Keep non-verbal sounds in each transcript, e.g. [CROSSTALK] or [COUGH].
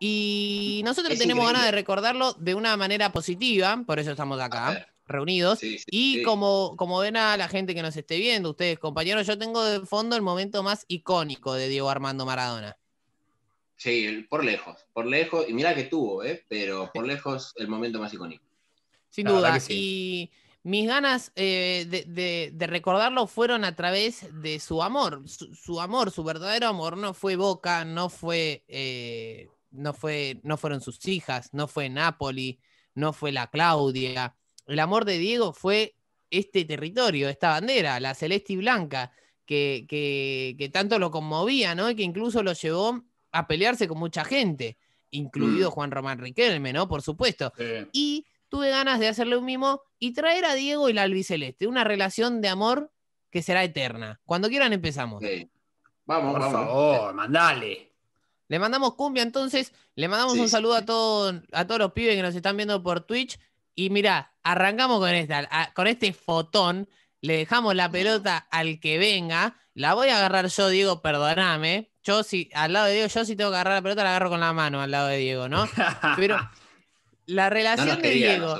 Y nosotros tenemos ganas de recordarlo de una manera positiva, por eso estamos acá reunidos. y Como, como ven a la gente que nos esté viendo, ustedes compañeros, yo tengo de fondo el momento más icónico de Diego Armando Maradona. Sí, por lejos, por lejos, y mira que tuvo, ¿eh? pero por lejos el momento más icónico. Sin duda, y mis ganas eh, de, recordarlo fueron a través de su amor, su, amor, su verdadero amor, no fue Boca, no fue... Eh, no, fue, no fueron sus hijas, no fue Napoli, no fue la Claudia. El amor de Diego fue este territorio, esta bandera, la celeste y blanca, que, tanto lo conmovía, ¿no? Y que incluso lo llevó a pelearse con mucha gente, incluido mm. Juan Román Riquelme, ¿no? Por supuesto. Y tuve ganas de hacerle un mimo y traer a Diego y la albiceleste, una relación de amor que será eterna. Cuando quieran empezamos. Vamos, por favor, mandale. Le mandamos cumbia entonces, le mandamos un saludo a, todos a todos los pibes que nos están viendo por Twitch. Y mirá, arrancamos con, esta, con este fotón, le dejamos la pelota al que venga, la voy a agarrar yo, Diego, perdoname. Yo si, al lado de Diego, yo si tengo que agarrar la pelota, la agarro con la mano al lado de Diego, ¿no? [LAUGHS] Pero la relación de Diego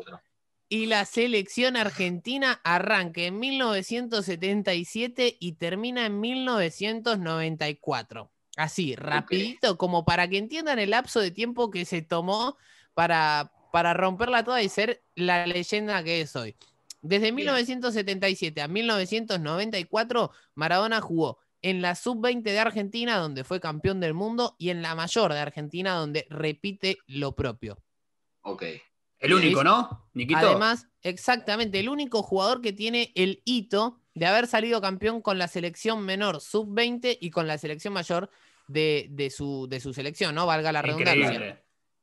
y la selección argentina arranca en 1977 y termina en 1994. Así, rapidito, como para que entiendan el lapso de tiempo que se tomó para, para romperla toda y ser la leyenda que es hoy. Desde 1977 a 1994, Maradona jugó en la sub-20 de Argentina, donde fue campeón del mundo, y en la mayor de Argentina, donde repite lo propio. Ok. El único, ¿no? Nikito. Además, exactamente, el único jugador que tiene el hito de haber salido campeón con la selección menor sub-20 y con la selección mayor de, de, su, de su selección, ¿no? Valga la redundancia.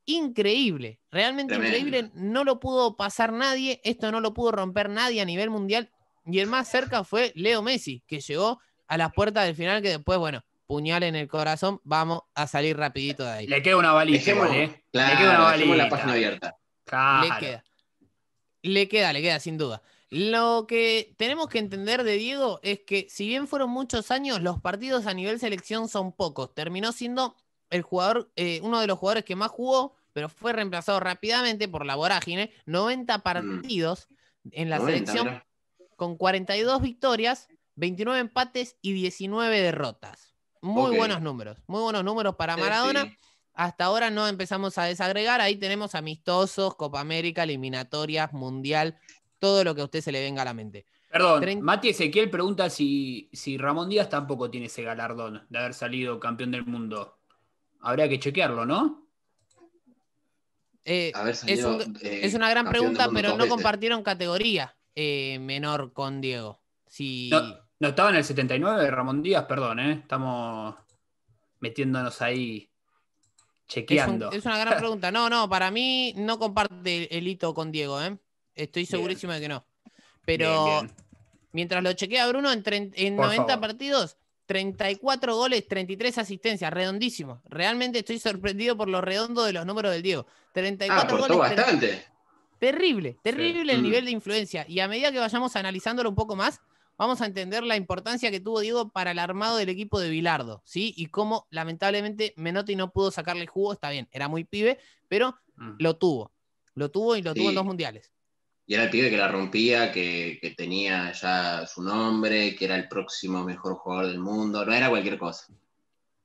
Increíble. realmente increíble. No lo pudo pasar nadie, esto no lo pudo romper nadie a nivel mundial. Y el más cerca fue Leo Messi, que llegó a las puertas del final, que después, bueno, puñal en el corazón, vamos a salir rapidito de ahí. Le queda una baliza ¿eh? Le queda una la página abierta. Le queda. Le queda, le queda, sin duda. Lo que tenemos que entender de Diego es que si bien fueron muchos años, los partidos a nivel selección son pocos. Terminó siendo el jugador, eh, uno de los jugadores que más jugó, pero fue reemplazado rápidamente por la vorágine. 90 mm. partidos en la selección con 42 victorias, 29 empates y 19 derrotas. Muy buenos números, muy buenos números para Maradona. Hasta ahora no empezamos a desagregar, ahí tenemos amistosos, Copa América, eliminatorias, Mundial, todo lo que a usted se le venga a la mente. Perdón, Mati Ezequiel pregunta si, Ramón Díaz tampoco tiene ese galardón de haber salido campeón del mundo. Habría que chequearlo, ¿no? Eh, eh, es, una gran pregunta, pero no compartieron categoría eh, menor con Diego. Si... No, estaba en el 79 Ramón Díaz, perdón, estamos metiéndonos ahí, chequeando. Es, una gran [LAUGHS] pregunta. No, no, para mí no comparte el hito con Diego. ¿eh? Estoy segurísimo de que no. Pero mientras lo chequea Bruno, en, 90 partidos, 34 goles, 33 asistencias, redondísimo. Realmente estoy sorprendido por lo redondo de los números del Diego. 34 ah, goles. bastante. Terrible, terrible el mm. nivel de influencia. Y a medida que vayamos analizándolo un poco más, vamos a entender la importancia que tuvo Diego para el armado del equipo de Bilardo, ¿sí? Y cómo lamentablemente Menotti no pudo sacarle jugo, está bien, era muy pibe, pero mm. lo tuvo. Lo tuvo y lo tuvo en dos mundiales. Y era el pibe que la rompía, que, tenía ya su nombre, que era el próximo mejor jugador del mundo, no era cualquier cosa.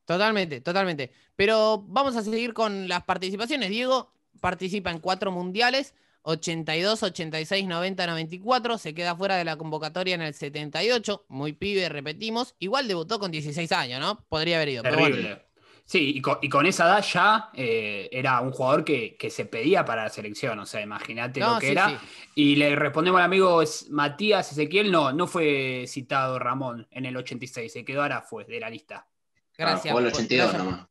Totalmente, totalmente. Pero vamos a seguir con las participaciones. Diego participa en cuatro mundiales, 82, 86, 90, 94, se queda fuera de la convocatoria en el 78, muy pibe, repetimos, igual debutó con 16 años, ¿no? Podría haber ido. Pero bueno, Sí, y con, esa edad ya eh, era un jugador que, se pedía para la selección, o sea, imagínate lo que era. Y le respondemos al amigo Matías Ezequiel, no, no fue citado Ramón en el 86, se quedó fuera de la lista. Gracias. Ah, o el 82 pues, nomás.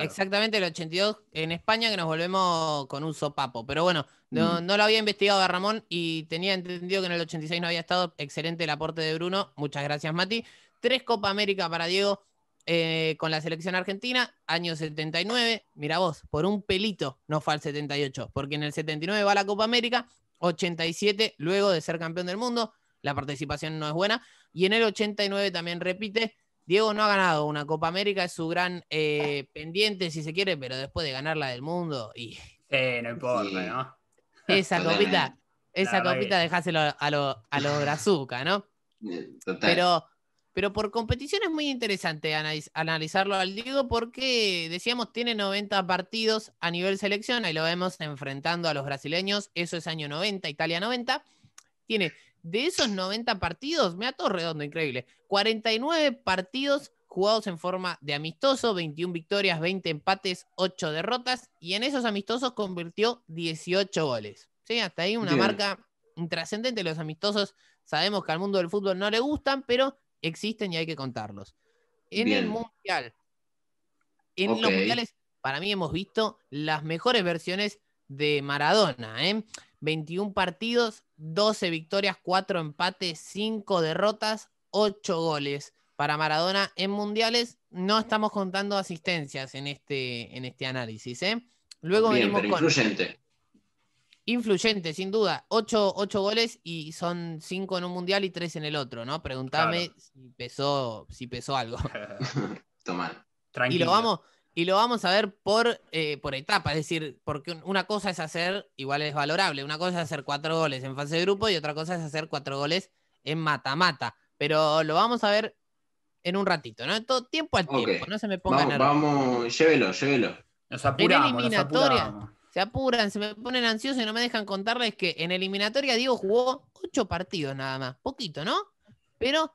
Exactamente el 82 en España que nos volvemos con un sopapo. Pero bueno, mm. no, lo había investigado a Ramón y tenía entendido que en el 86 no había estado. Excelente el aporte de Bruno. Muchas gracias, Mati. Tres Copa América para Diego, eh, con la selección argentina, año 79, mira vos, por un pelito no fue al 78, porque en el 79 va a la Copa América, 87 luego de ser campeón del mundo, la participación no es buena, y en el 89 también repite, Diego no ha ganado una Copa América, es su gran eh, pendiente si se quiere, pero después de ganar la del mundo y... Eh, no importa, ¿no? Esa copita, esa copita dejáselo a los a lo Brazuca, ¿no? Total. Pero pero por competición es muy interesante analizarlo al Diego porque, decíamos, tiene 90 partidos a nivel selección, ahí lo vemos enfrentando a los brasileños, eso es año 90, Italia 90. Tiene de esos 90 partidos, me ato redondo, increíble, 49 partidos jugados en forma de amistoso, 21 victorias, 20 empates, 8 derrotas, y en esos amistosos convirtió 18 goles. Sí, hasta ahí una marca intrascendente. Los amistosos sabemos que al mundo del fútbol no le gustan, pero existen y hay que contarlos. En el Mundial, en los Mundiales, para mí hemos visto las mejores versiones de Maradona. ¿eh? 21 partidos, 12 victorias, 4 empates, 5 derrotas, 8 goles para Maradona en mundiales. No estamos contando asistencias en este, en este análisis. ¿eh? Luego Bien, venimos con influyente, sin duda. Ocho, goles y son cinco en un mundial y tres en el otro, ¿no? Pregúntame si, pesó, si pesó algo. [LAUGHS] Toma. Tranquilo. Y lo vamos, y lo vamos a ver por, eh, por etapa, es decir, porque una cosa es hacer, igual es valorable, una cosa es hacer cuatro goles en fase de grupo y otra cosa es hacer cuatro goles en mata-mata. Pero lo vamos a ver en un ratito, ¿no? Todo tiempo al tiempo, no se me ponga vamos, Vamos, llévelo, llévelo. Nos apuramos, se apuran, se me ponen ansiosos y no me dejan contarles que en eliminatoria Diego jugó ocho partidos nada más, poquito, ¿no? Pero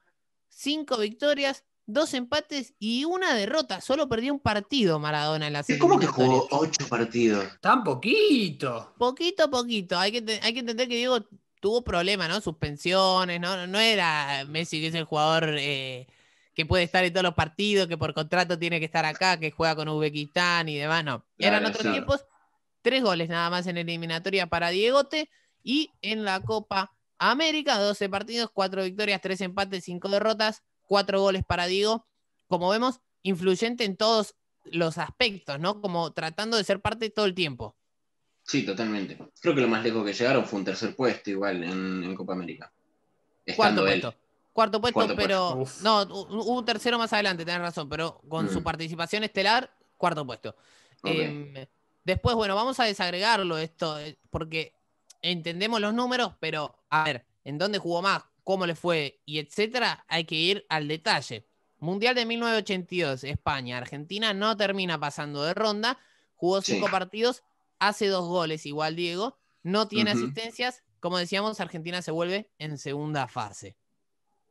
cinco victorias, dos empates y una derrota. Solo perdió un partido Maradona en la serie. ¿Cómo que jugó ocho partidos? Tan poquito. Poquito, poquito. Hay que, hay que entender que Diego tuvo problemas, ¿no? Suspensiones, ¿no? No era Messi que es el jugador... Eh, que puede estar en todos los partidos, que por contrato tiene que estar acá, que juega con Uzbekistán y demás, no. Eran otros tiempos tres goles nada más en eliminatoria para Diegote y en la Copa América, 12 partidos, cuatro victorias, tres empates, cinco derrotas, cuatro goles para Diego. Como vemos, influyente en todos los aspectos, ¿no? Como tratando de ser parte todo el tiempo. Sí, totalmente. Creo que lo más lejos que llegaron fue un tercer puesto igual en, Copa América. Cuarto puesto. Cuarto puesto, pero no, hubo un tercero más adelante, tenés razón, pero con su mm. participación estelar, cuarto puesto. Em, Después, bueno, vamos a desagregarlo esto, eh, porque entendemos los números, pero a ver, ¿en dónde jugó más? ¿Cómo le fue? Y etcétera, hay que ir al detalle. Mundial de 1982, España, Argentina no termina pasando de ronda, jugó cinco partidos, hace dos goles, igual Diego, no tiene asistencias, como decíamos, Argentina se vuelve en segunda fase.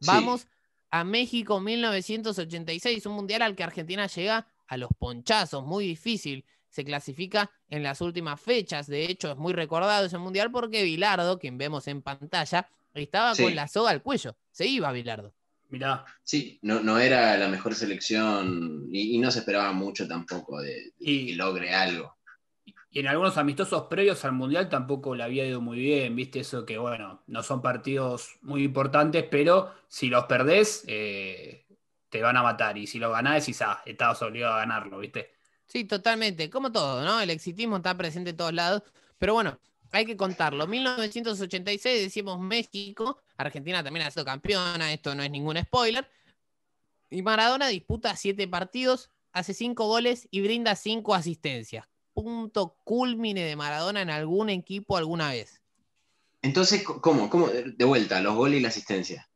Vamos a México 1986, un mundial al que Argentina llega a los ponchazos, muy difícil se clasifica en las últimas fechas. De hecho, es muy recordado ese mundial porque Vilardo, quien vemos en pantalla, estaba con la soga al cuello. Se iba Bilardo. Mirá. Sí, no, era la mejor selección y, no se esperaba mucho tampoco de, que logre algo. Y en algunos amistosos previos al Mundial tampoco le había ido muy bien, viste eso que, bueno, no son partidos muy importantes, pero si los perdés, eh, te van a matar. Y si los ganás, quizás estabas obligado a ganarlo, viste. Sí, totalmente, como todo, ¿no? El exitismo está presente en todos lados, pero bueno, hay que contarlo. 1986 decimos México, Argentina también ha sido campeona, esto no es ningún spoiler. Y Maradona disputa siete partidos, hace cinco goles y brinda cinco asistencias. Punto culmine de Maradona en algún equipo alguna vez. Entonces, ¿cómo? ¿Cómo? De vuelta, los goles y la asistencia.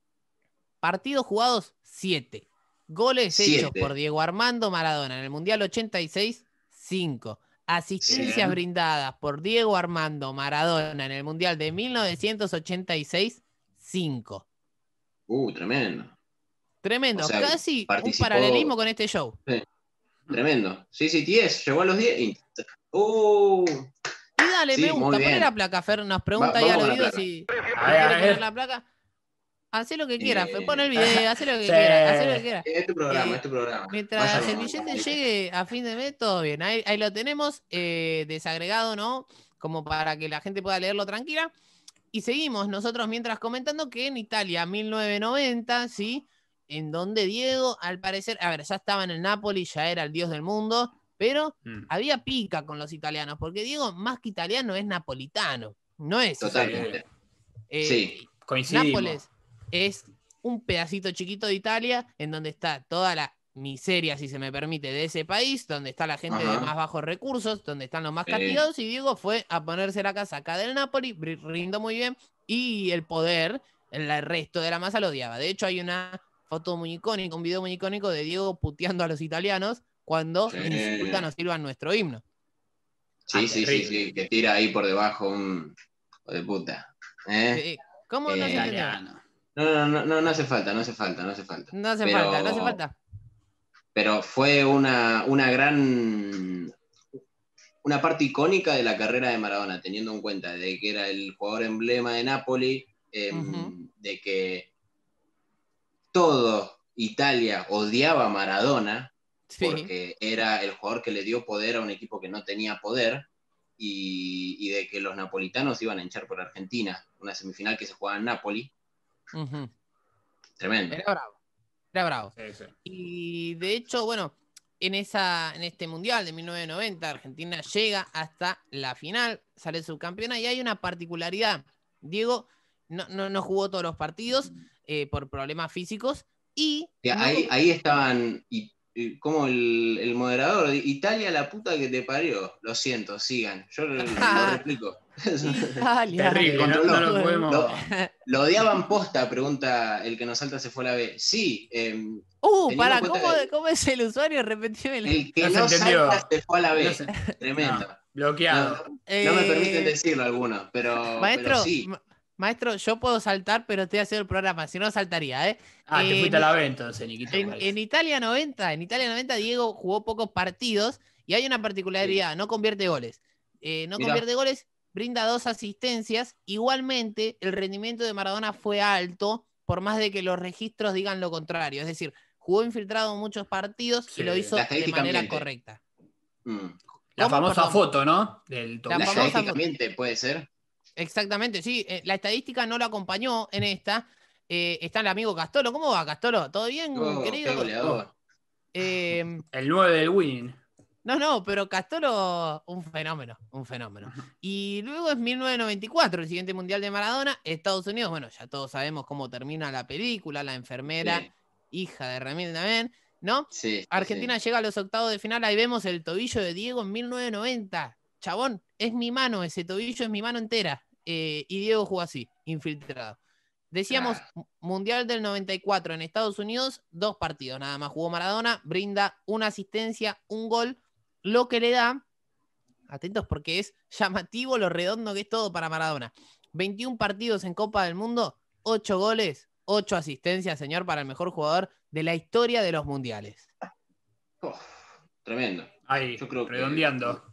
Partidos jugados, siete. Goles hechos por Diego Armando Maradona en el Mundial 86, 5. Asistencias brindadas por Diego Armando Maradona en el Mundial de 1986, 5. Uh, tremendo. Tremendo, casi un paralelismo con este show. Tremendo. Sí, sí, 10, llegó a los 10. Uh. y dale, me gusta, poner la placa, Fer, nos pregunta ahí al oído si... A ver, la placa. Hace pues, [LAUGHS] lo que quieras, pon el video, hace lo que quieras hace lo que programa, este programa. Mientras el billete llegue a fin de mes, todo bien. Ahí, lo tenemos, eh, desagregado, ¿no? Como para que la gente pueda leerlo tranquila. Y seguimos nosotros mientras comentando que en Italia, 1990, ¿sí? En donde Diego, al parecer, a ver, ya estaba en el Napoli, ya era el dios del mundo, pero mm. había pica con los italianos, porque Diego, más que italiano, es napolitano, no es. Totalmente. Eh, sí, coincidimos es un pedacito chiquito de Italia en donde está toda la miseria, si se me permite, de ese país, donde está la gente de más bajos recursos, donde están los más castigados, y Diego fue a ponerse la casa acá del Napoli, rindo muy bien, y el poder, el resto de la masa lo odiaba. De hecho, hay una foto muy icónica, un video muy icónico de Diego puteando a los italianos cuando nos insultan o nuestro himno. Sí, sí, sí, que tira ahí por debajo un de puta. ¿eh? ¿Cómo no se eh, no, no, no, no, hace falta, no hace falta, no hace falta. No hace falta, no hace falta. Pero fue una, una gran. Una parte icónica de la carrera de Maradona, teniendo en cuenta de que era el jugador emblema de Napoli, em, de que todo Italia odiaba a Maradona, porque era el jugador que le dio poder a un equipo que no tenía poder. Y, de que los napolitanos iban a hinchar por Argentina, una semifinal que se jugaba en Napoli Tremendo. Era bravo. Era bravo. Y de hecho, bueno, en, esa, en este Mundial de 1990, Argentina llega hasta la final, sale subcampeona y hay una particularidad. Diego no, no, jugó todos los partidos eh, por problemas físicos y... ahí, estaban, como el, moderador, Italia la puta que te parió, lo siento, sigan, yo lo, lo [LAUGHS] replico. [LAUGHS] Terrible, lo, lo, odiaban posta, pregunta el que nos salta se fue a la B. Sí. Em, uh, para, ¿cómo, es el usuario? repetido El que salta se fue a la B. Tremendo. bloqueado. No, me permiten eh, decirlo alguno, pero, Maestro, Maestro, yo puedo saltar, pero estoy haciendo el programa, si no saltaría, ¿eh? Ah, te fuiste a la B entonces, En, Italia 90, en Italia 90 Diego jugó pocos partidos y hay una particularidad, no convierte goles. Eh, no convierte goles brinda dos asistencias. Igualmente, el rendimiento de Maradona fue alto, por más de que los registros digan lo contrario. Es decir, jugó infiltrado muchos partidos y lo hizo de manera correcta. Mm. La famosa foto, ¿no? Del la, puede ser. Exactamente, sí. Eh, la estadística no lo acompañó en esta. Eh, está el amigo Castolo. ¿Cómo va, Castolo? ¿Todo bien, oh, querido? Eh, el 9 del win no, no, pero Castoro, un fenómeno, un fenómeno. Y luego es 1994, el siguiente Mundial de Maradona, Estados Unidos, bueno, ya todos sabemos cómo termina la película, la enfermera, hija de Ramírez también, ¿no? Sí. Argentina llega a los octavos de final, ahí vemos el tobillo de Diego en 1990. Chabón, es mi mano, ese tobillo es mi mano entera. Eh, y Diego jugó así, infiltrado. Decíamos, Mundial del 94 en Estados Unidos, dos partidos nada más jugó Maradona, brinda una asistencia, un gol lo que le da, atentos porque es llamativo lo redondo que es todo para Maradona. 21 partidos en Copa del Mundo, 8 goles, 8 asistencias, señor, para el mejor jugador de la historia de los mundiales. tremendo. Ahí, Yo creo redondeando.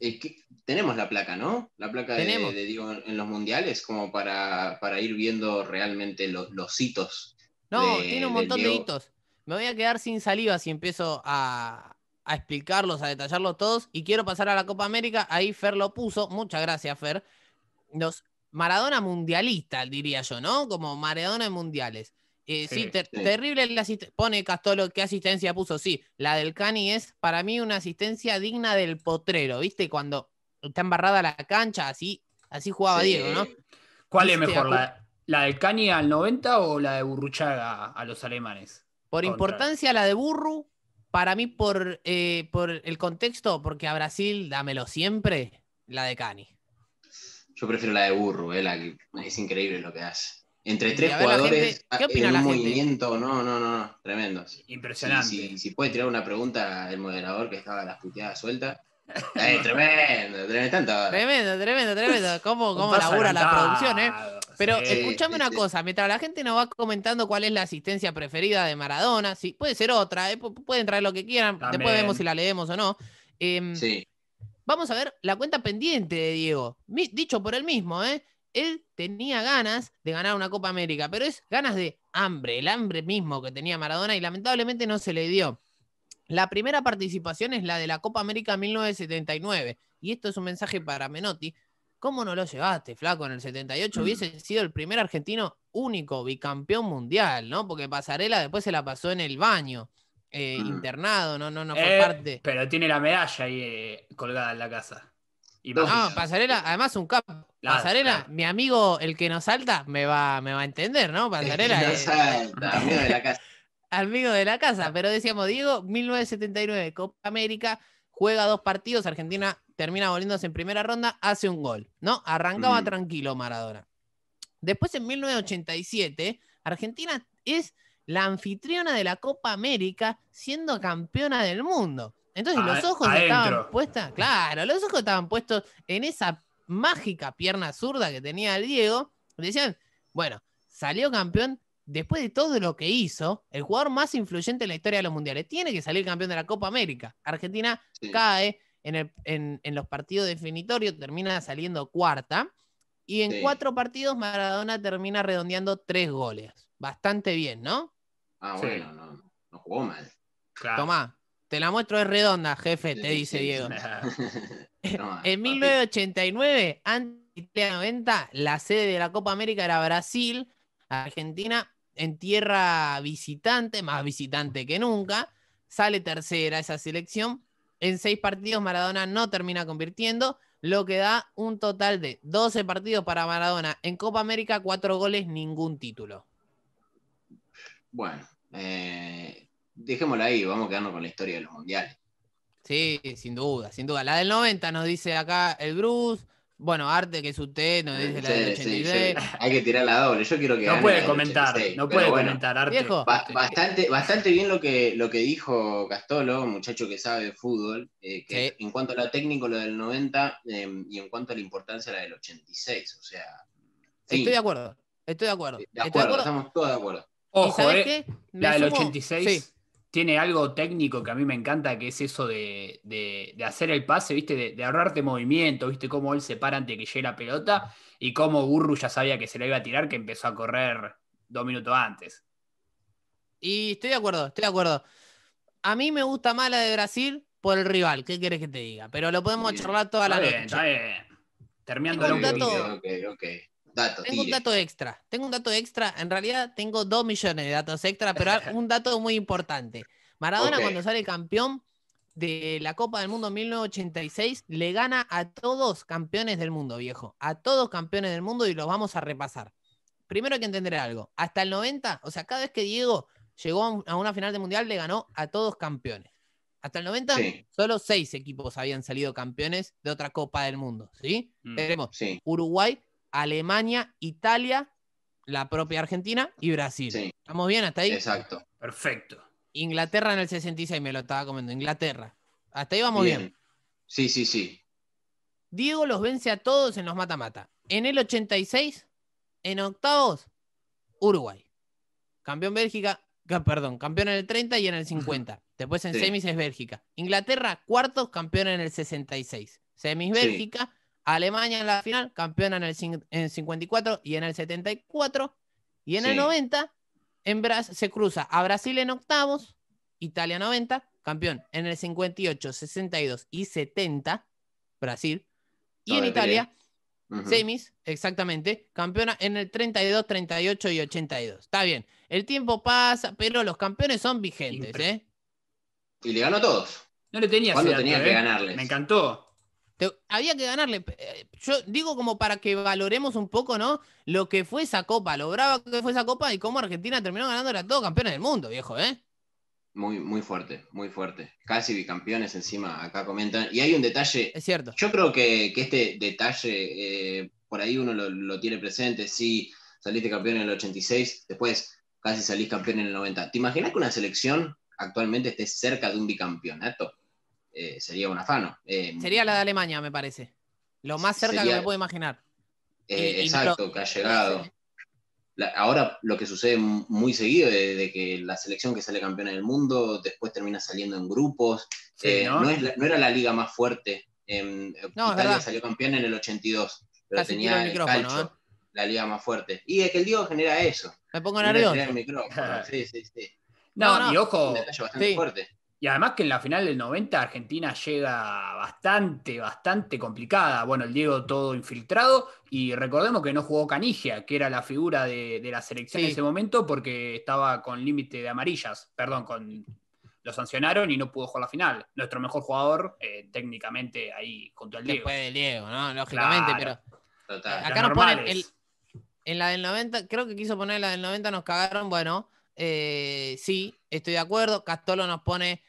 Eh, tenemos la placa, ¿no? La placa de, de, Diego en los mundiales, como para, ir viendo realmente los hitos. No, tiene un montón de hitos. Me voy a quedar sin saliva si empiezo a, a explicarlos, a detallarlos todos. Y quiero pasar a la Copa América. Ahí Fer lo puso. Muchas gracias, Fer. Los Maradona mundialista, diría yo, ¿no? Como Maradona en mundiales. Eh, sí, terrible la Pone Castolo, ¿qué asistencia puso? Sí, la del Cani es para mí una asistencia digna del potrero, ¿viste? Cuando está embarrada la cancha, así, así jugaba Diego, ¿no? ¿Cuál es mejor, la, del Cani al 90 o la de Burruchaga a los alemanes? Por importancia, la de Burru, para mí, eh, por, el contexto, porque a Brasil, dámelo siempre, la de Cani. Yo prefiero la de Burro, eh, es increíble lo que hace. Entre tres jugadores, ah, en un movimiento, no, no, no, tremendo. Impresionante. Si, puedes puede tirar una pregunta el moderador que estaba las puteadas sueltas. Eh, tremendo, tremendo, [LAUGHS] tremendo, tremendo, tremendo, ¿Cómo, cómo labura la producción, eh? Pero escúchame una cosa, mientras la gente nos va comentando cuál es la asistencia preferida de Maradona, sí, puede ser otra, eh, pueden traer lo que quieran, después vemos si la leemos o no. Em, sí. Vamos a ver la cuenta pendiente de Diego, dicho por él mismo, eh, Él tenía ganas de ganar una Copa América, pero es ganas de hambre, el hambre mismo que tenía Maradona y lamentablemente no se le dio. La primera participación es la de la Copa América 1979 y esto es un mensaje para Menotti, ¿Cómo no lo llevaste, flaco? En el 78 mm. hubiese sido el primer argentino único bicampeón mundial, ¿no? Porque Pasarela después se la pasó en el baño, eh, mm. internado, no, no, no eh, parte. Pero tiene la medalla ahí eh, colgada en la casa. no, Pasarela, además un cap. Pasarela, mi amigo, el que nos salta, me va, me va a entender, ¿no? Pasarela. El amigo de la casa. [LAUGHS] amigo de la casa, pero decíamos, Diego, 1979, Copa América, juega dos partidos, Argentina termina volviéndose en primera ronda, hace un gol, ¿no? Arrancaba tranquilo Maradona. Después, en 1987, Argentina es la anfitriona de la Copa América, siendo campeona del mundo. Entonces, los ojos estaban puestos, claro, los ojos estaban puestos en esa mágica pierna zurda que tenía el Diego. Decían, bueno, salió campeón después de todo lo que hizo, el jugador más influyente en la historia de los mundiales. Tiene que salir campeón de la Copa América. Argentina cae en, los partidos definitorios termina saliendo cuarta. Y en cuatro partidos Maradona termina redondeando tres goles. Bastante bien, ¿no? Ah, bueno, no, jugó mal. Tomá, te la muestro de redonda, jefe, te dice Diego. [LAUGHS] [LAUGHS] en 1989, antes de la la sede de la Copa América era Brasil, Argentina en tierra visitante, más visitante que nunca, sale tercera esa selección, en seis partidos Maradona no termina convirtiendo, lo que da un total de 12 partidos para Maradona. En Copa América, cuatro goles, ningún título. Bueno, eh, dejémoslo ahí, vamos a quedarnos con la historia de los mundiales. Sí, sin duda, sin duda. La del 90 nos dice acá el Bruce, bueno, Arte, que es usted, no dice la del 86. Hay que tirar la doble. Yo quiero que. No puede comentar, no puede comentar, Arte. bastante, bastante bien lo que, lo que dijo Castolo, muchacho que sabe de fútbol, eh, que en cuanto a lo técnico, lo del 90, em, y en cuanto a la importancia, la del 86. O sea. Estoy de acuerdo, estoy de acuerdo. Eh, estamos todos de acuerdo. Ojo, ¿Y eh, qué? la del 86. 86 tiene algo técnico que a mí me encanta, que es eso de, hacer el pase, ¿viste? De, de, ahorrarte movimiento, ¿viste? Cómo él se para de que llegue la pelota y cómo Burru ya sabía que se la iba a tirar, que empezó a correr dos minutos antes. Y estoy de acuerdo, estoy de acuerdo. A mí me gusta más la de Brasil por el rival, ¿qué quieres que te diga? Pero lo podemos charlar toda la noche. Está bien, Terminando un okay tengo un dato extra. Tengo un dato extra. En realidad tengo dos millones de datos extra, pero [LAUGHS] un dato muy importante. Maradona, cuando sale campeón de la Copa del Mundo 1986, le gana a todos campeones del mundo, viejo. A todos campeones del mundo y los vamos a repasar. Primero hay que entender algo. Hasta el 90, o sea, cada vez que Diego llegó a una final de mundial, le ganó a todos campeones. Hasta el 90, solo seis equipos habían salido campeones de otra Copa del Mundo. ¿Sí? Mm. Tenemos Uruguay, Alemania, Italia, la propia Argentina y Brasil. ¿Estamos bien hasta ahí? Exacto. Perfecto. Inglaterra en el 66, me lo estaba comiendo. Inglaterra. Hasta ahí vamos bien. Sí, sí, sí. Diego los vence a todos en los mata-mata. En el 86, en octavos, Uruguay. Campeón Bélgica, perdón, campeón en el 30 y en el 50. [LAUGHS] Después en semis es Bélgica. Inglaterra, cuartos, campeón en el 66. Semis Bélgica. Alemania en la final, campeona en el 54 y en el 74. Y en el 90 en se cruza a Brasil en octavos, Italia 90, campeón en el 58, 62 y 70, Brasil. Y en Italia, semis, exactamente, campeona en el 32, 38 y 82. Está bien, el tiempo pasa, pero los campeones son vigentes. ¿eh? Y le ganó a todos. No le tenía, que ¿eh? ganarles. Me encantó había que ganarle. Eh, yo digo como para que valoremos un poco, ¿no? Lo que fue esa copa, lo que fue esa copa y cómo Argentina terminó ganando era todo campeones del mundo, viejo, ¿eh? Muy, muy fuerte, muy fuerte. Casi bicampeones encima, acá comentan. Y hay un detalle. Es cierto. Yo creo que, este detalle, eh, por ahí uno lo, tiene presente. si saliste campeón en el 86, después casi salís campeón en el 90. ¿Te imaginas que una selección actualmente esté cerca de un bicampeonato? Eh, sería un afano. Em, sería la de Alemania, me parece. Lo más cerca que me puedo imaginar. Eh, exacto, que ha llegado. ahora lo que sucede muy seguido es de que la selección que sale campeona del mundo después termina saliendo en grupos. Eh, ¿no? era la liga más fuerte. Em, no, Italia salió campeona en el 82, pero tenía la liga más fuerte. Y es que el Diego genera eso. Me pongo nervioso. El [LAUGHS] sí, sí, sí. No, y ojo. Un detalle bastante fuerte. Y además que en la final del 90 Argentina llega bastante, bastante complicada. Bueno, el Diego todo infiltrado y recordemos que no jugó Canigia, que era la figura de, la selección en ese momento porque estaba con límite de amarillas, perdón, con lo sancionaron y no pudo jugar la final. Nuestro mejor jugador eh, técnicamente ahí junto al Diego. Después del Diego, ¿no? Lógicamente, pero... Eh, acá nos ponen el, en la del 90, creo que quiso poner la del 90, nos cagaron, bueno. Eh, sí, estoy de acuerdo. Castolo nos pone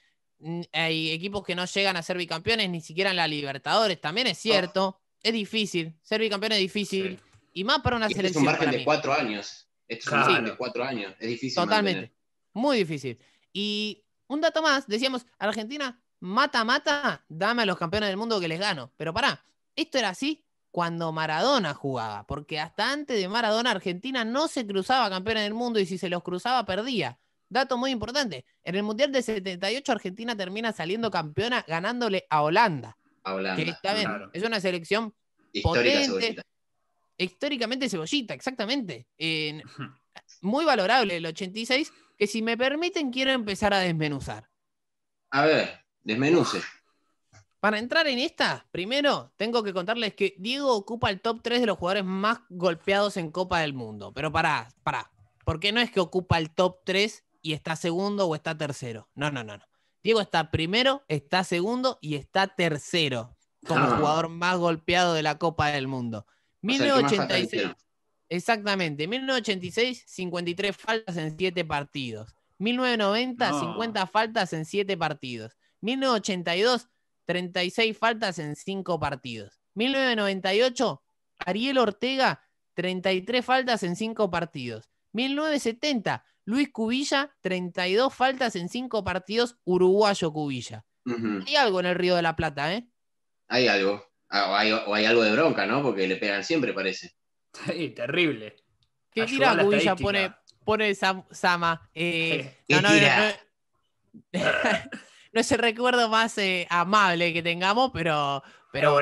hay equipos que no llegan a ser bicampeones ni siquiera en la Libertadores, también es cierto. Es difícil, ser bicampeón es difícil. Y más para una selección. Es un margen de cuatro años. Esto es un margen de cuatro años. Es difícil. Totalmente. Muy difícil. Y un dato más, decíamos, Argentina, mata, mata, dame a los campeones del mundo que les gano. Pero pará, esto era así cuando Maradona jugaba, porque hasta antes de Maradona Argentina no se cruzaba campeones del mundo y si se los cruzaba perdía. Dato muy importante. En el Mundial de 78 Argentina termina saliendo campeona ganándole a Holanda. Holanda. Que es una selección Histórica potente. Históricamente cebollita, exactamente. muy valorable el 86, que si me permiten quiero empezar a desmenuzar. A ver, desmenuce. Para entrar en esta, primero tengo que contarles que Diego ocupa el top 3 de los jugadores más golpeados en Copa del Mundo. Pero pará, pará. qué no es que ocupa el top 3 y está segundo o está tercero. No, no, no, Diego está primero, está segundo y está tercero como ah. jugador más golpeado de la Copa del Mundo. 1986. exactamente, 1986, 53 faltas en 7 partidos. 1990, 50 faltas en 7 partidos. 1982, 36 faltas en 5 partidos. 1998, Ariel Ortega, 33 faltas en 5 partidos. 1970, Luis Cubilla, 32 faltas en 5 partidos, uruguayo Cubilla. Hay algo en el Río de la Plata, ¿eh? Hay algo. Ah, o hay, algo de bronca, ¿no? Porque le pegan siempre, parece. [LAUGHS] terrible. ¿Qué tira Cubilla? Pone, pone Sama. Eh, [LAUGHS] [LAUGHS] no, es el recuerdo más eh, amable que tengamos, pero. Pero,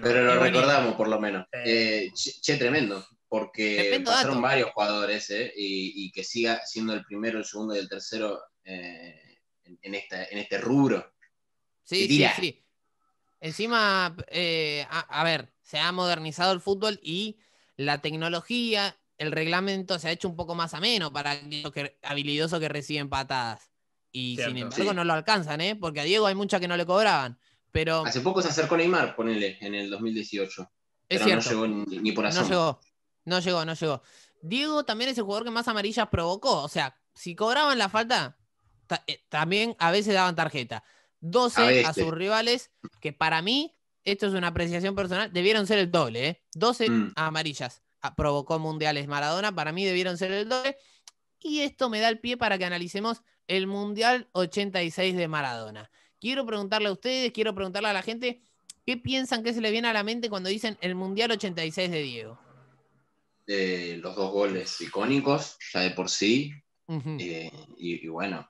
Pero lo recordamos, por lo menos. Eh, che, tremendo porque pasaron varios jugadores eh, y, que siga siendo el primero, el segundo y el tercero eh, en, en este rubro. Sí, sí, sí. Encima, eh, a, ver, se ha modernizado el fútbol y la tecnología, el reglamento se ha hecho un poco más ameno para los que, habilidosos que reciben patadas. Y sin embargo no lo alcanzan, ¿eh? porque a Diego hay muchas que no le cobraban. Pero... Hace poco se acercó Neymar, ponele, en el 2018. Es pero no llegó ni, por asombro. No llegó, no llegó. Diego también es el jugador que más amarillas provocó. O sea, si cobraban la falta, eh, también a veces daban tarjeta. 12 a, sus rivales, que para mí, esto es una apreciación personal, debieron ser el doble, ¿eh? 12 mm. amarillas ah, provocó Mundiales Maradona, para mí debieron ser el doble. Y esto me da el pie para que analicemos el Mundial 86 de Maradona. Quiero preguntarle a ustedes, quiero preguntarle a la gente, ¿qué piensan que se le viene a la mente cuando dicen el Mundial 86 de Diego? los dos goles icónicos, ya de por sí, eh, y, y, bueno,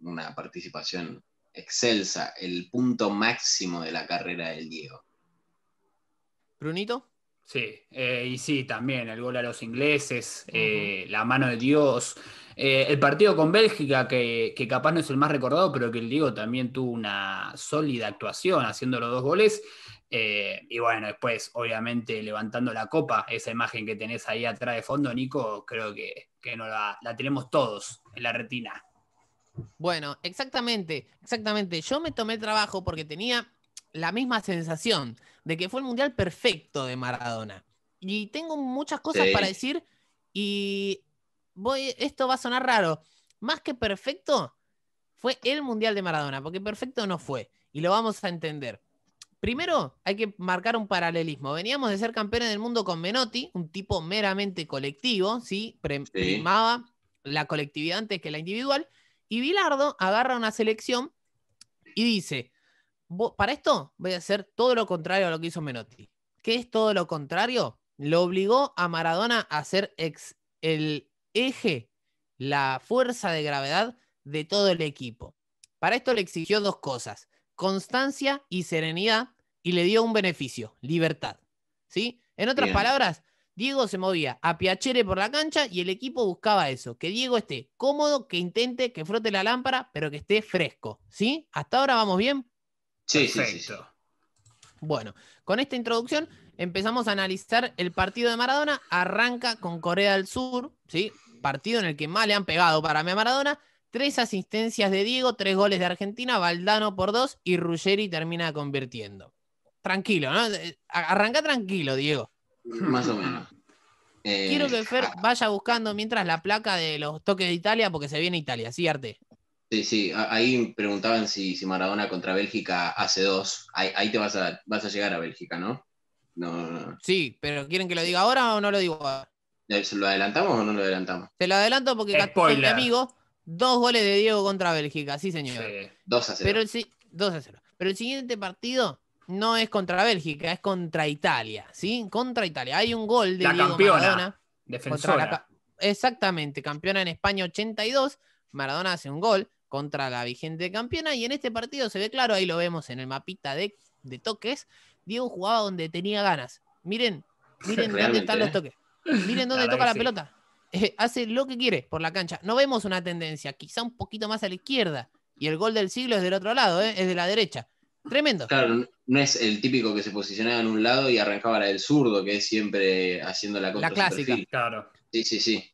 una participación excelsa, el punto máximo de la carrera del Diego. ¿Brunito? Sí, eh, y sí, también el gol a los ingleses, eh, la mano de Dios. Eh, el partido con Bélgica, que, capaz no es el más recordado, pero que el Diego también tuvo una sólida actuación haciendo los dos goles. y bueno, después, obviamente, levantando la copa, esa imagen que tenés ahí atrás de fondo, Nico, creo que, que no la, la tenemos todos en la retina. Bueno, exactamente, exactamente. Yo me tomé trabajo porque tenía la misma sensación de que fue el mundial perfecto de Maradona. Y tengo muchas cosas para decir y voy, esto va a sonar raro. Más que perfecto, fue el mundial de Maradona, porque perfecto no fue. Y lo vamos a entender. Primero, hay que marcar un paralelismo. Veníamos de ser campeones del mundo con Menotti, un tipo meramente colectivo, ¿sí? Primaba la colectividad antes que la individual. Y Bilardo agarra una selección y dice, para esto voy a hacer todo lo contrario a lo que hizo Menotti. ¿Qué es todo lo contrario? Lo obligó a Maradona a ser el eje, la fuerza de gravedad de todo el equipo. Para esto le exigió dos cosas, constancia y serenidad, y le dio un beneficio, libertad. ¿Sí? En otras palabras, Diego se movía a Piachere por la cancha y el equipo buscaba eso, que Diego esté cómodo, que intente, que frote la lámpara, pero que esté fresco. ¿Sí? Hasta ahora vamos bien. Sí, sí, sí, Bueno, con esta introducción empezamos a analizar el partido de Maradona. Arranca con Corea del Sur, ¿sí? Partido en el que más le han pegado para mí a Maradona. Tres asistencias de Diego, tres goles de Argentina, Valdano por dos y Ruggeri termina convirtiendo. Tranquilo, ¿no? Eh, arranca tranquilo, Diego. Más o menos. Quiero que eh, Fer ah. vaya buscando mientras la placa de los toques de Italia, porque se viene Italia, ¿sí, Arte? Sí, sí, ahí preguntaban si, si Maradona contra Bélgica hace dos. Ahí, te vas a, vas a llegar a Bélgica, ¿no? No, Sí, pero ¿quieren que lo diga ahora o no lo digo ahora? Eh, ¿Se lo adelantamos o no lo adelantamos? Te lo adelanto porque mi amigo, dos goles de Diego contra Bélgica, sí señor. Dos a cero. Pero el, Pero el siguiente partido no es contra Bélgica, es contra Italia, ¿sí? Contra Italia. Hay un gol de la Diego campeona, Maradona. Defensora. exactamente, campeona en España 82. Maradona hace un gol contra la vigente campeona. Y en este partido se ve claro, ahí lo vemos en el mapita de, de toques. Diego jugaba donde tenía ganas. Miren, [LAUGHS] miren dónde están los ¿eh? toques. Miren dónde [LAUGHS] toca la pelota. Eh, hace lo que quiere por la cancha. No vemos una tendencia, quizá un poquito más a la izquierda. Y el gol del siglo es del otro lado, ¿eh? es de la derecha. Tremendo. Claro, no es el típico que se posicionaba en un lado y arrancaba la del zurdo, que es siempre haciendo la cosa. La clásica. Claro. Sí, sí, sí.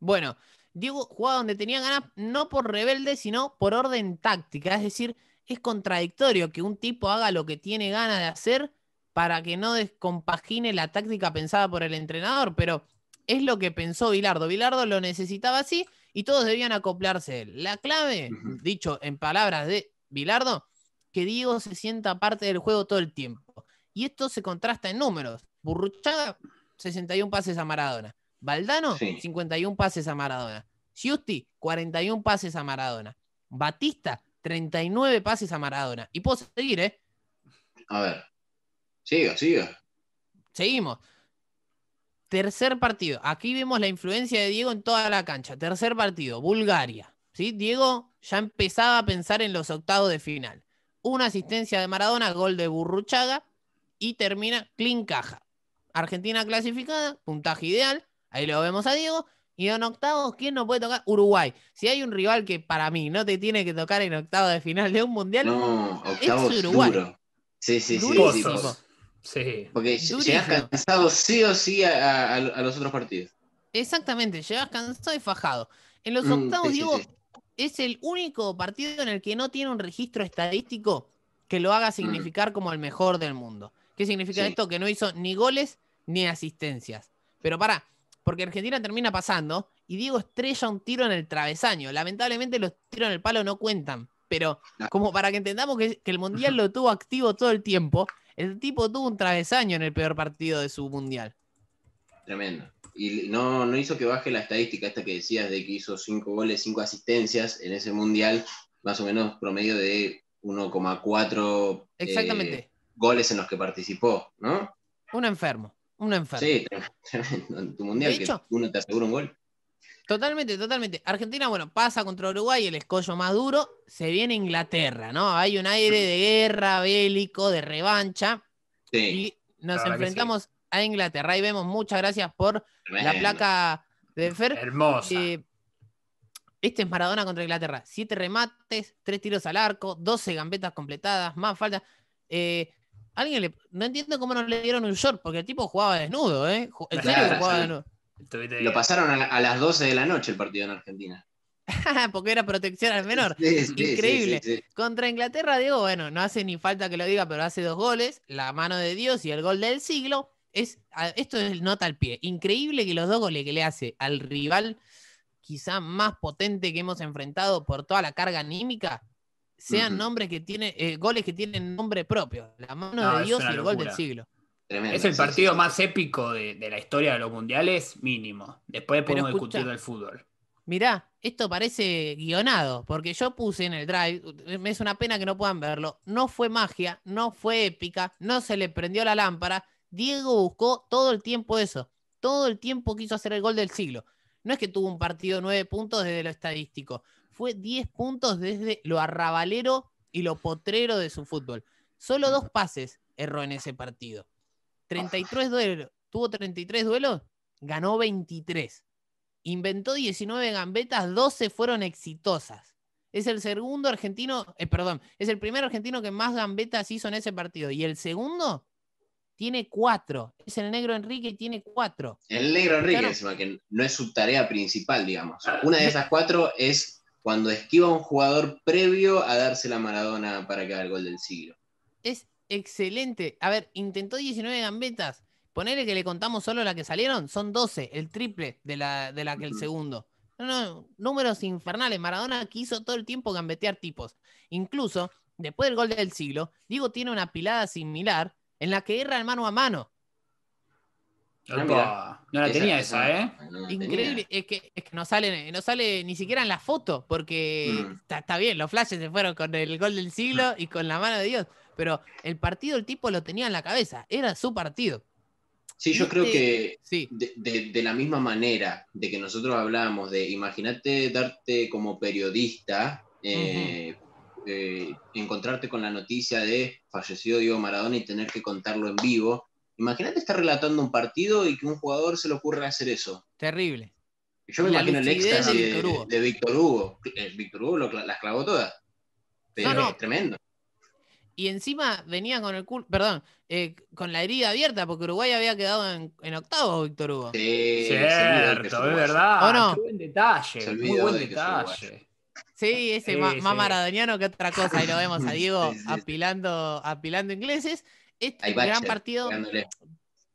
Bueno, Diego jugaba donde tenía ganas, no por rebelde, sino por orden táctica. Es decir, es contradictorio que un tipo haga lo que tiene ganas de hacer para que no descompagine la táctica pensada por el entrenador, pero es lo que pensó Bilardo. Bilardo lo necesitaba así y todos debían acoplarse. La clave, dicho en palabras de Bilardo, que Diego se sienta parte del juego todo el tiempo. Y esto se contrasta en números. Burruchaga, 61 pases a Maradona. Valdano, 51 pases a Maradona. Giusti, 41 pases a Maradona. Batista, 39 pases a Maradona. Y puedo seguir, ¿eh? A ver. Siga, siga. Seguimos. Tercer partido. Aquí vemos la influencia de Diego en toda la cancha. Tercer partido, Bulgaria. ¿Sí? Diego ya empezaba a pensar en los octavos de final. Una asistencia de Maradona, gol de Burruchaga y termina clean caja. Argentina clasificada, puntaje ideal. Ahí lo vemos a Diego. Y en octavos, ¿quién no puede tocar? Uruguay. Si hay un rival que para mí no te tiene que tocar en octavos de final de un mundial, es Uruguay. Sí, sí, sí. Sí. Porque llegas cansado sí o sí a, los otros partidos. Exactamente, llegas cansado y fajado. En los mm, octavos, Diego, es el único partido en el que no tiene un registro estadístico que lo haga mm. significar como el mejor del mundo. ¿Qué significa esto? Que no hizo ni goles ni asistencias. Pero para porque Argentina termina pasando y Diego estrella un tiro en el travesaño. Lamentablemente los tiros en el palo no cuentan, pero ah. como para que entendamos que, el Mundial [LAUGHS] lo tuvo activo todo el tiempo, el tipo tuvo un travesaño en el peor partido de su Mundial. Tremendo. Y no, no hizo que baje la estadística esta que decías de que hizo cinco goles, cinco asistencias en ese Mundial, más o menos promedio de 1,4 eh, goles en los que participó, ¿no? Un enfermo. Una enferma. Sí, En tu mundial, que uno te asegura un gol. Totalmente, totalmente. Argentina, bueno, pasa contra Uruguay, el escollo más duro, se viene Inglaterra, ¿no? Hay un aire mm. de guerra bélico, de revancha. Sí. Y nos enfrentamos a Inglaterra. y vemos, muchas gracias por la placa de Fer. Hermosa. Eh, este es Maradona contra Inglaterra. Siete remates, tres tiros al arco, 12 gambetas completadas, más falta. Eh, Alguien le... No entiendo cómo no le dieron un short, porque el tipo jugaba desnudo, ¿eh? jugaba desnudo. Lo pasaron a, las 12 de la noche el partido en Argentina. [LAUGHS] porque era protección al menor. Increíble. Contra Inglaterra, Digo, bueno, no hace ni falta que lo diga, pero hace dos goles, la mano de Dios y el gol del siglo. Es, esto es nota al pie. Increíble que los dos goles que le hace al rival quizá más potente que hemos enfrentado por toda la carga anímica, sean nombres que tienen eh, goles que tienen nombre propio. La mano de Dios y el gol del siglo. es el partido más épico de, la historia de los mundiales, mínimo. Después podemos discutir del fútbol. Mirá, esto parece guionado, porque yo puse en el drive, me es una pena que no puedan verlo, no fue magia, no fue épica, no se le prendió la lámpara, Diego buscó todo el tiempo eso, todo el tiempo quiso hacer el gol del siglo. No es que tuvo un partido nueve puntos desde lo estadístico, 10 puntos desde lo arrabalero y lo potrero de su fútbol. Solo dos pases erró en ese partido. 33 duelos, tuvo 33 duelos, ganó 23. Inventó 19 gambetas, 12 fueron exitosas. Es el segundo argentino, eh, perdón, es el primer argentino que más gambetas hizo en ese partido. Y el segundo tiene cuatro. Es el negro Enrique y tiene cuatro. El negro Enrique, no es su tarea principal, digamos. Una de esas cuatro es cuando esquiva un jugador previo a darse la Maradona para que haga el gol del siglo. Es excelente. A ver, intentó 19 gambetas. Ponele que le contamos solo la que salieron, son 12, el triple de la, de que el segundo. números infernales. Maradona quiso todo el tiempo gambetear tipos. Incluso, después del gol del siglo, Diego tiene una pilada similar en la que erra el mano a mano. ¿eh? no la tenía esa, ¿eh? Increíble, es que, no, sale, no sale ni siquiera en la foto, porque mm. está, bien, los flashes se fueron con el gol del siglo y con la mano de Dios, pero el partido el tipo lo tenía en la cabeza, era su partido. Sí, yo creo que sí. de, la misma manera de que nosotros hablábamos de, imagínate darte como periodista, eh, eh, encontrarte con la noticia de fallecido Diego Maradona y tener que contarlo en vivo, Imagínate estar relatando un partido y que un jugador se le ocurra hacer eso. Terrible. Yo me imagino el éxtasis de, Víctor Hugo. Víctor Hugo, eh, las clavó todas. no, no. tremendo. Y encima venía con el perdón, eh, con la herida abierta, porque Uruguay había quedado en, octavo, Víctor Hugo. Sí, cierto, es verdad. ¿O no? buen detalle, muy buen detalle. Sí, ese más maradoniano que otra cosa, y lo vemos a [LAUGHS] Diego apilando, apilando ingleses. Este gran partido.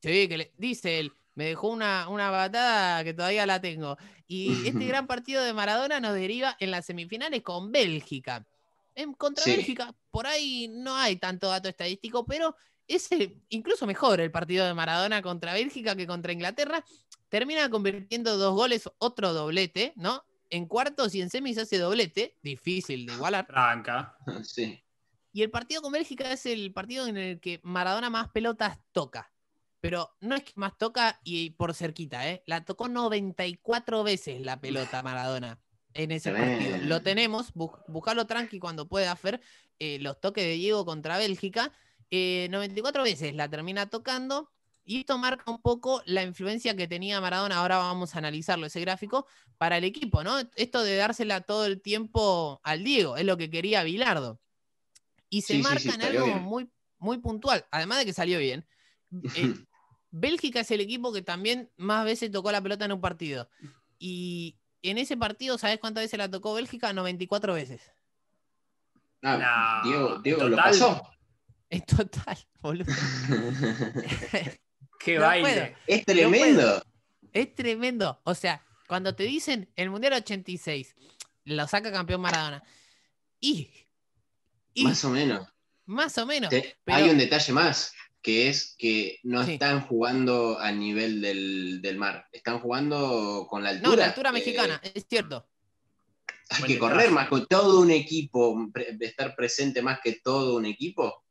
Sí, que dice él, me dejó una, una batada que todavía la tengo. Y [LAUGHS] este gran partido de Maradona nos deriva en las semifinales con Bélgica. En contra Bélgica, por ahí no hay tanto dato estadístico, pero es incluso mejor el partido de Maradona contra Bélgica que contra Inglaterra. Termina convirtiendo dos goles, otro doblete, ¿no? En cuartos y en semis hace doblete, difícil de igualar. Blanca, Sí. Y el partido con Bélgica es el partido en el que Maradona más pelotas toca. Pero no es que más toca y por cerquita, ¿eh? La tocó 94 veces la pelota Maradona en ese partido. Lo tenemos, buscalo tranqui cuando pueda, hacer eh, los toques de Diego contra Bélgica. 94 eh, veces la termina tocando. Y esto marca un poco la influencia que tenía Maradona. Ahora vamos a analizarlo, ese gráfico, para el equipo, ¿no? Esto de dársela todo el tiempo al Diego, es lo que quería Bilardo y se marca en algo muy, muy puntual, además de que salió bien. Eh, [LAUGHS] Bélgica es el equipo que también más veces tocó la pelota en un partido. Y en ese partido, ¿sabes cuántas veces la tocó Bélgica? 94 veces. Ah, no, Diego, lo pasó. ¡Es total, [LAUGHS] boludo. Qué baile. Es tremendo. es tremendo. O sea, cuando te dicen el Mundial 86, lo saca campeón Maradona. Y más o menos. Más o menos. Hay un detalle más, que es que no están jugando a nivel del, mar, están jugando con la altura. No, la altura eh, mexicana, es cierto. Hay que correr más con todo un equipo, estar presente más que todo un equipo.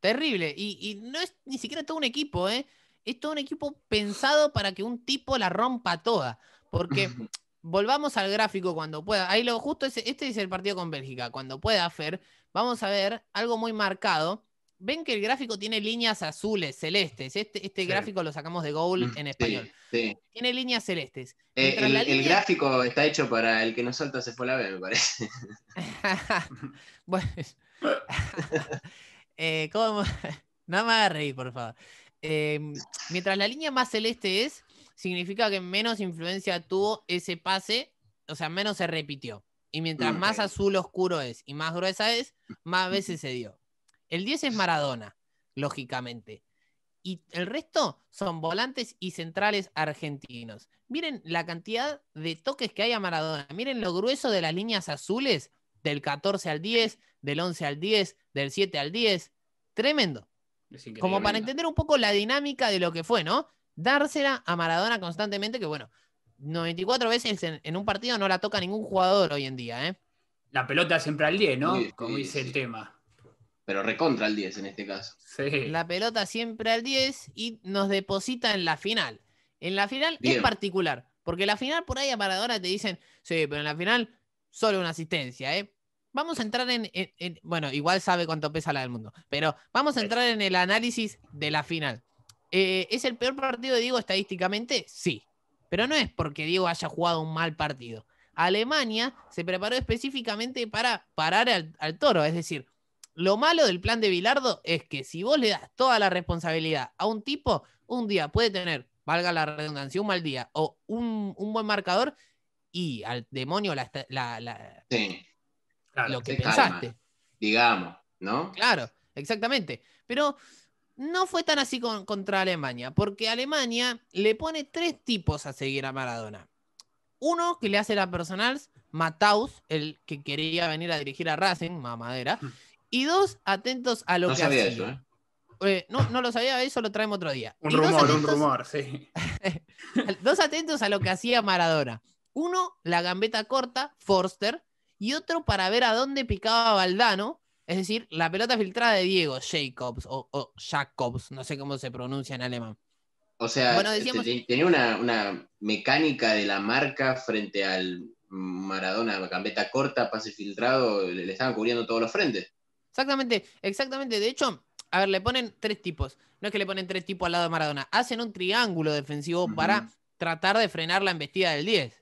Terrible. Y, no es ni siquiera todo un equipo, eh, Es todo un equipo pensado para que un tipo la rompa toda. Porque [LAUGHS] volvamos al gráfico cuando pueda. Ahí lo justo, es, este es el partido con Bélgica. Cuando pueda, Fer, vamos a ver algo muy marcado. Ven que el gráfico tiene líneas azules, celestes. Este, este gráfico lo sacamos de Goal mm, en español. Tiene líneas celestes. Eh, el, gráfico está hecho para el que no salta se fue la B, me parece. [LAUGHS] bueno. nada [LAUGHS] eh, ¿cómo? [LAUGHS] no reír, por favor. Eh, mientras la línea más celeste es, significa que menos influencia tuvo ese pase, o sea, menos se repitió. Y mientras más azul oscuro es y más gruesa es, más veces se dio. El 10 es Maradona, lógicamente. Y el resto son volantes y centrales argentinos. Miren la cantidad de toques que hay a Maradona. Miren lo grueso de las líneas azules del 14 al 10, del 11 al 10, del 7 al 10. Tremendo. Como para entender un poco la dinámica de lo que fue, ¿no? dársela a Maradona constantemente, que bueno, 94 veces en, un partido no la toca ningún jugador hoy en día. ¿eh? La pelota siempre al 10, ¿no? Como dice el tema. Pero recontra al 10 en este caso. La pelota siempre al 10 y nos deposita en la final. En la final en particular, porque la final por ahí a Maradona te dicen, sí, pero en la final solo una asistencia, ¿eh? Vamos a entrar en, bueno, igual sabe cuánto pesa la del mundo, pero vamos a entrar en el análisis de la final. Eh, ¿Es el peor partido de Diego estadísticamente? Sí, pero no es porque Diego haya jugado un mal partido. Alemania se preparó específicamente para parar al, toro, es decir, lo malo del plan de Bilardo es que si vos le das toda la responsabilidad a un tipo, un día puede tener, valga la redundancia, un mal día o un, buen marcador y al demonio la, lo que pensaste. digamos, ¿no? Claro, exactamente. Pero no fue tan así contra Alemania, porque Alemania le pone tres tipos a seguir a Maradona. Uno que le hace la personal, Mataus, el que quería venir a dirigir a Racing, mamadera. Mm. Y dos, atentos a lo no que sabía hacía. Eso, ¿eh? Eh, no, no lo sabía, eso lo traemos otro día. Un rumor, un rumor, sí. [LAUGHS] dos atentos a lo que hacía Maradona. Uno, la gambeta corta, Forster, y otro para ver a dónde picaba Valdano, es decir, la pelota filtrada de Diego Jacobs o, Jacobs, no sé cómo se pronuncia en alemán. O sea, este, tenía una, mecánica de la marca frente al Maradona, gambeta corta, pase filtrado, le, estaban cubriendo todos los frentes. Exactamente, exactamente. De hecho, a ver, le ponen tres tipos. No es que le ponen tres tipos al lado de Maradona, hacen un triángulo defensivo para tratar de frenar la embestida del 10.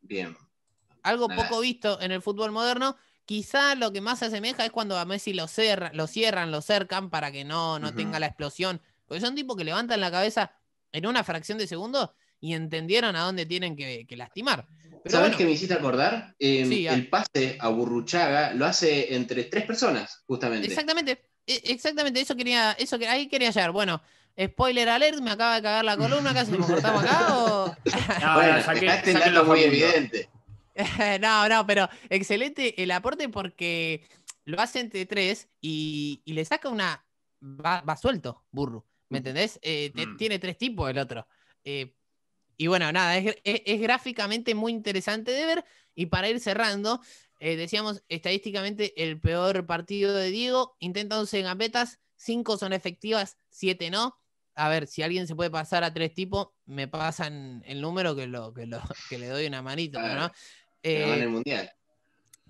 Bien. Algo poco visto en el fútbol moderno, Quizá lo que más se asemeja es cuando a Messi lo, lo cierran, lo cercan para que no, no tenga la explosión. Porque son tipos que levantan la cabeza en una fracción de segundo y entendieron a dónde tienen que, lastimar. ¿Sabes me hiciste acordar? Em, el pase a Burruchaga lo hace entre tres personas, justamente. Exactamente, e, exactamente, eso quería, eso que ahí quería llegar. Bueno, spoiler alert, me acaba de cagar la columna, casi nos cortamos acá o. [LAUGHS] no, bueno, saqué, muy evidente. [LAUGHS] no, no, pero excelente el aporte porque lo hace entre tres y, le saca una. Va, suelto, burro. ¿Me mm. entendés? Eh, mm. Tiene tres tipos el otro. Eh, y bueno, nada, es, gráficamente muy interesante de ver. Y para ir cerrando, eh, decíamos estadísticamente el peor partido de Diego, intenta 11 gambetas, cinco son efectivas, siete no. A ver, si alguien se puede pasar a tres tipos, me pasan el número que, lo, que, lo, que le doy una manito, ¿no? Eh, mundial.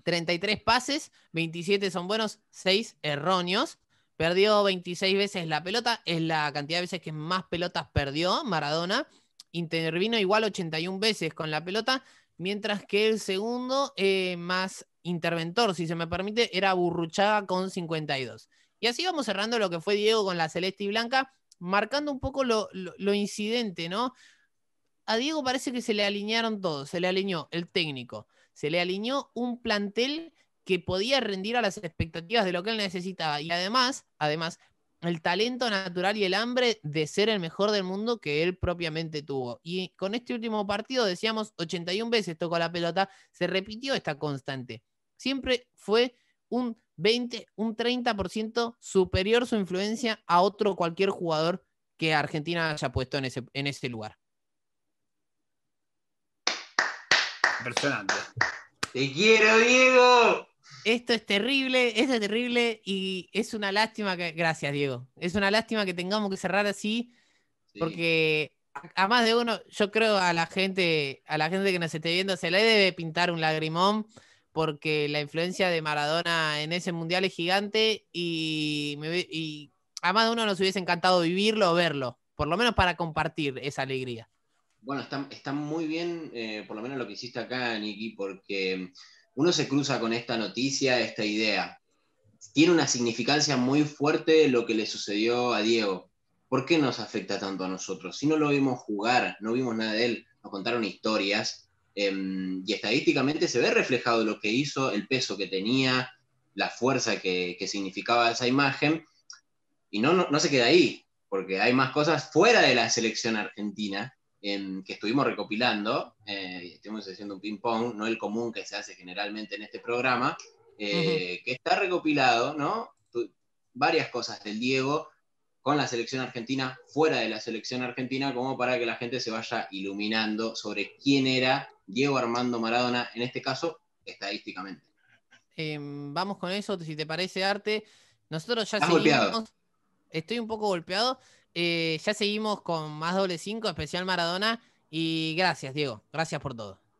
33 pases, 27 son buenos, 6 erróneos. Perdió 26 veces la pelota, es la cantidad de veces que más pelotas perdió Maradona. Intervino igual 81 veces con la pelota, mientras que el segundo eh, más interventor, si se me permite, era Burruchaga con 52. Y así vamos cerrando lo que fue Diego con la Celeste y Blanca, marcando un poco lo incidente, ¿no? a Diego parece que se le alinearon todos, se le alineó el técnico, se le alineó un plantel que podía rendir a las expectativas de lo que él necesitaba y además, además el talento natural y el hambre de ser el mejor del mundo que él propiamente tuvo. Y con este último partido decíamos 81 veces tocó la pelota, se repitió esta constante. Siempre fue un 20, un 30% superior su influencia a otro cualquier jugador que Argentina haya puesto en ese, en ese lugar. Impresionante. Te quiero, Diego. Esto es terrible, esto es terrible y es una lástima que... Gracias, Diego. Es una lástima que tengamos que cerrar así porque a más de uno, yo creo a la gente, a la gente que nos esté viendo, se le debe pintar un lagrimón porque la influencia de Maradona en ese mundial es gigante y, y a más de uno nos hubiese encantado vivirlo o verlo, por lo menos para compartir esa alegría. Bueno, está, muy bien, eh, por lo menos lo que hiciste acá, Niki, porque uno se cruza con esta noticia, esta idea. Tiene una significancia muy fuerte lo que le sucedió a Diego. ¿Por qué nos afecta tanto a nosotros? Si no lo vimos jugar, no vimos nada de él, nos contaron historias em, y estadísticamente se ve reflejado lo que hizo, el peso que tenía, la fuerza que, significaba esa imagen y no, no se queda ahí, porque hay más cosas fuera de la selección argentina que estuvimos recopilando, eh, estuvimos haciendo un ping-pong, no el común que se hace generalmente en este programa, eh, que está recopilado, ¿no? varias cosas del Diego con la selección argentina, fuera de la selección argentina, como para que la gente se vaya iluminando sobre quién era Diego Armando Maradona, en este caso, estadísticamente. Em, vamos con eso, si te parece, Arte. Nosotros ya seguimos. Estoy un poco golpeado. Eh, ya seguimos con más doble 5, especial Maradona. Y gracias, Diego. Gracias por todo.